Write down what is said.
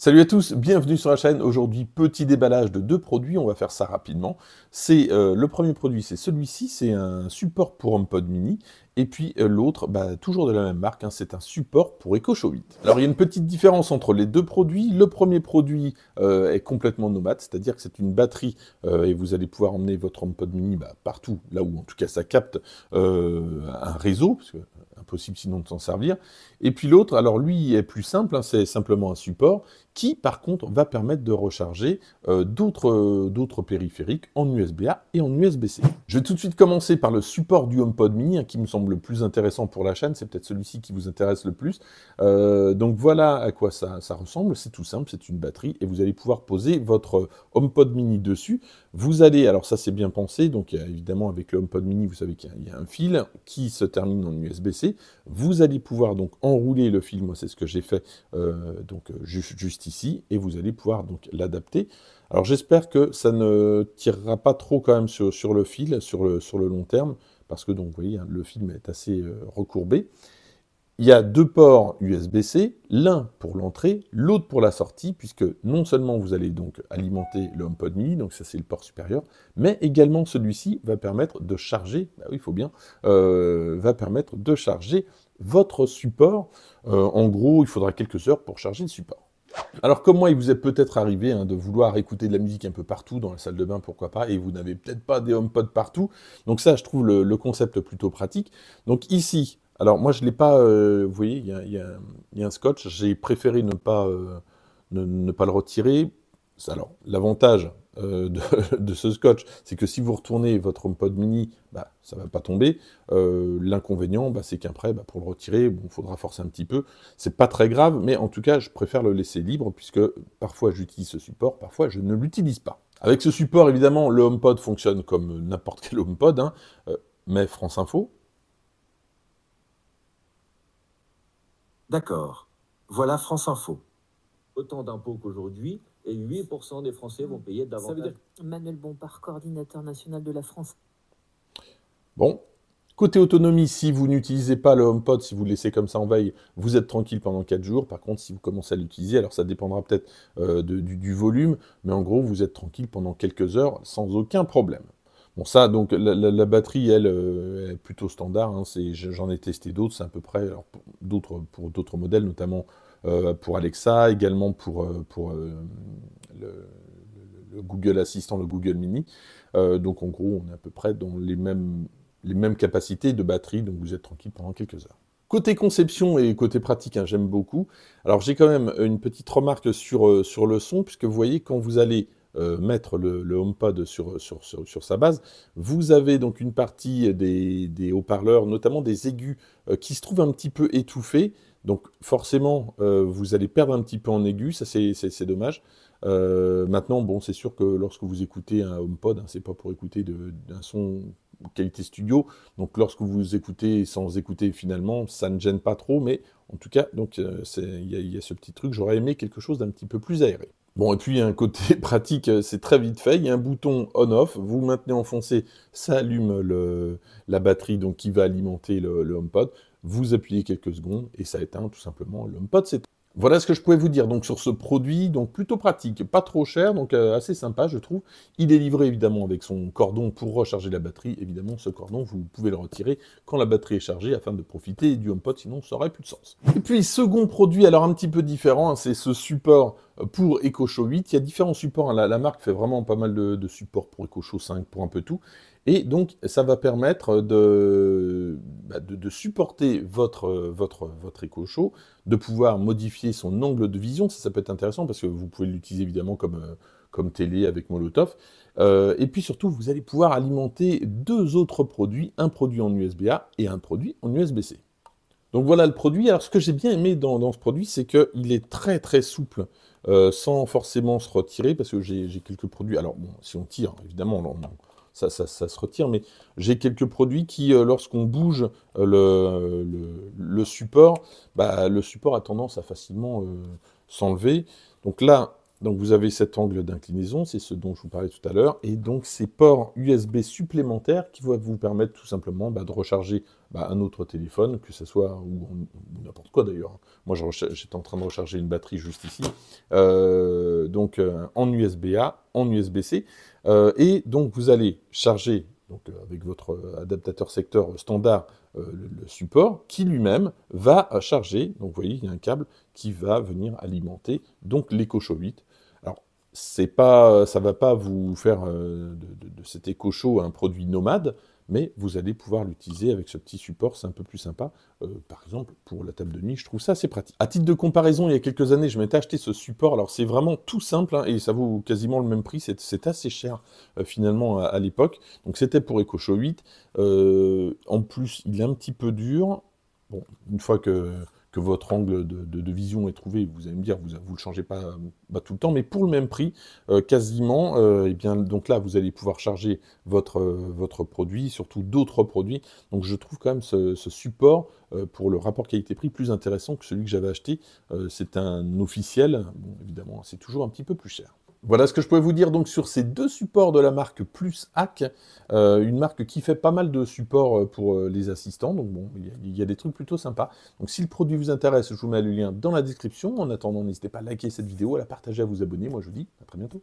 Salut à tous, bienvenue sur la chaîne. Aujourd'hui, petit déballage de deux produits, on va faire ça rapidement. C'est euh, Le premier produit, c'est celui-ci, c'est un support pour pod mini, et puis euh, l'autre, bah, toujours de la même marque, hein, c'est un support pour Show 8. Alors il y a une petite différence entre les deux produits. Le premier produit euh, est complètement nomade, c'est-à-dire que c'est une batterie euh, et vous allez pouvoir emmener votre HomePod mini bah, partout, là où en tout cas ça capte un réseau, parce que impossible sinon de s'en servir. Et puis l'autre, alors lui est plus simple, hein, c'est simplement un support qui par contre va permettre de recharger d'autres périphériques en USB-A et en USB-C. Je vais tout de suite commencer par le support du HomePod mini hein, qui me semble le plus intéressant pour la chaîne, c'est peut-être celui-ci qui vous intéresse le plus. Euh, donc voilà à quoi ça, ressemble, c'est tout simple, c'est une batterie, et vous allez pouvoir poser votre HomePod mini dessus. Vous allez, alors ça c'est bien pensé, donc évidemment avec le HomePod mini, vous savez qu'il y, a un fil qui se termine en USB-C, vous allez pouvoir donc enrouler le fil, moi c'est ce que j'ai fait euh, donc juste, ici, et vous allez pouvoir donc l'adapter. Alors j'espère que ça ne tirera pas trop quand même sur, le fil, sur sur le long terme parce que donc, vous voyez, hein, le film est assez euh, recourbé. Il y a deux ports USB-C, l'un pour l'entrée, l'autre pour la sortie, puisque non seulement vous allez donc alimenter le HomePod mini, donc ça c'est le port supérieur, mais également celui-ci va permettre de charger, bah il faut bien, euh, va permettre de charger votre support. Euh, en gros, il faudra quelques heures pour charger le support. Alors comment il vous est peut-être arrivé hein, de vouloir écouter de la musique un peu partout, dans la salle de bain, pourquoi pas, et vous n'avez peut-être pas des HomePod partout. Donc ça, je trouve le, concept plutôt pratique. Donc ici, alors moi je ne l'ai pas, euh, vous voyez, il y, a, un scotch, j'ai préféré ne pas, euh, ne, pas le retirer. Alors l'avantage, euh, de, ce scotch, c'est que si vous retournez votre HomePod mini, bah, ça ne va pas tomber. Euh, l'inconvénient, bah, c'est qu'après, bah, pour le retirer, il faudra forcer un petit peu. C'est pas très grave, mais en tout cas, je préfère le laisser libre, puisque parfois j'utilise ce support, parfois je ne l'utilise pas. Avec ce support, évidemment, le HomePod fonctionne comme n'importe quel HomePod, hein. euh, mais France Info. D'accord. Voilà France Info. Autant d'impôts qu'aujourd'hui, et 8% des Français vont payer davantage. Ça Manuel Bompard, coordinateur national de la France. Bon. Côté autonomie, si vous n'utilisez pas le HomePod, si vous le laissez comme ça en veille, vous êtes tranquille pendant 4 jours. Par contre, si vous commencez à l'utiliser, alors ça dépendra peut-être euh, du, volume, mais en gros, vous êtes tranquille pendant quelques heures sans aucun problème. Bon, ça, donc, la, batterie, euh, elle, est plutôt standard. Hein. j'en ai testé d'autres, c'est à peu près, alors, pour d'autres modèles, notamment euh, pour Alexa, également pour, euh, pour euh, le, Google Assistant, le Google Mini. donc en gros, on est à peu près dans les mêmes, les mêmes capacités de batterie, donc vous êtes tranquille pendant quelques heures. Côté conception et côté pratique, hein, j'aime beaucoup. Alors j'ai quand même une petite remarque sur, sur le son, puisque vous voyez quand vous allez euh, mettre le, HomePod sur, sa base. Vous avez donc une partie des, haut-parleurs, notamment des aigus, euh, qui se trouvent un petit peu étouffés. Donc forcément, euh, vous allez perdre un petit peu en aigu, ça c'est dommage. maintenant, bon, c'est sûr que lorsque vous écoutez un HomePod, ce hein, c'est pas pour écouter de, un son qualité studio. Donc lorsque vous écoutez sans écouter finalement, ça ne gêne pas trop, mais en tout cas, donc il y, a ce petit truc. J'aurais aimé quelque chose d'un petit peu plus aéré. Bon, et puis, un côté pratique, euh, c'est très vite fait. Il y a un bouton on-off. Vous maintenez enfoncé, ça allume la batterie donc qui va alimenter le, HomePod. Vous appuyez quelques secondes et ça éteint tout simplement le HomePod. C'est voilà ce que je pouvais vous dire donc sur ce produit, donc plutôt pratique, pas trop cher, donc euh, assez sympa je trouve. Il est livré évidemment avec son cordon pour recharger la batterie. Évidemment, ce cordon vous pouvez le retirer quand la batterie est chargée afin de profiter du HomePod, sinon ça n'aurait plus de sens. Et puis second produit, alors un petit peu différent, hein, c'est ce support pour Show 8. Il y a différents supports. Hein. La, marque fait vraiment pas mal de, supports pour Show 5, pour un peu tout. Et donc, ça va permettre de, bah, de, supporter votre, votre, votre EcoShow, de pouvoir modifier son angle de vision. Ça, peut être intéressant parce que vous pouvez l'utiliser évidemment comme, euh, comme télé avec Molotov. Euh, et puis surtout, vous allez pouvoir alimenter deux autres produits, un produit en USB-A et un produit en USB-C. Donc voilà le produit. Alors ce que j'ai bien aimé dans, ce produit, c'est qu'il est très très souple, euh, sans forcément se retirer, parce que j'ai quelques produits. Alors bon, si on tire, évidemment, ça, ça, se retire, mais j'ai quelques produits qui, euh, lorsqu'on bouge euh, le, le, support, bah, le support a tendance à facilement s'enlever. Donc là, donc vous avez cet angle d'inclinaison, c'est ce dont je vous parlais tout à l'heure, et donc ces ports USB supplémentaires qui vont vous permettre tout simplement bah, de recharger bah, un autre téléphone, que ce soit ou, n'importe quoi d'ailleurs. Hein. Moi j'étais en train de recharger une batterie juste ici, euh, donc euh, en USB-A, en USB-C, euh, et donc vous allez charger donc avec votre adaptateur secteur standard, le, support, qui lui-même va charger, donc vous voyez, il y a un câble qui va venir alimenter donc l'EcoShow 8 c'est pas, euh, ça va pas vous faire euh, de, cet éco un produit nomade, mais vous allez pouvoir l'utiliser avec ce petit support, c'est un peu plus sympa. Euh, par exemple, pour la table de nuit, je trouve ça assez pratique. À titre de comparaison, il y a quelques années, je m'étais acheté ce support. Alors c'est vraiment tout simple hein, et ça vaut quasiment le même prix. C'est assez cher finalement à, l'époque. Donc c'était pour Show 8. en plus, il est un petit peu dur. Bon, une fois que que votre angle de, vision est trouvé, vous allez me dire, vous ne le changez pas, tout le temps, mais pour le même prix, euh, quasiment, et euh, eh bien, donc là, vous allez pouvoir charger votre, euh, votre produit, surtout d'autres produits. Donc je trouve quand même ce, ce support pour le rapport qualité-prix plus intéressant que celui que j'avais acheté. c'est un officiel, bon, évidemment, c'est toujours un petit peu plus cher. Voilà ce que je pouvais vous dire donc sur ces deux supports de la marque Plus Hack, euh, une marque qui fait pas mal de supports euh, pour euh, les assistants, donc bon, il y, a des trucs plutôt sympas. Donc si le produit vous intéresse, je vous mets le lien dans la description. En attendant, n'hésitez pas à liker cette vidéo, à la partager, à vous abonner. Moi je vous dis à très bientôt.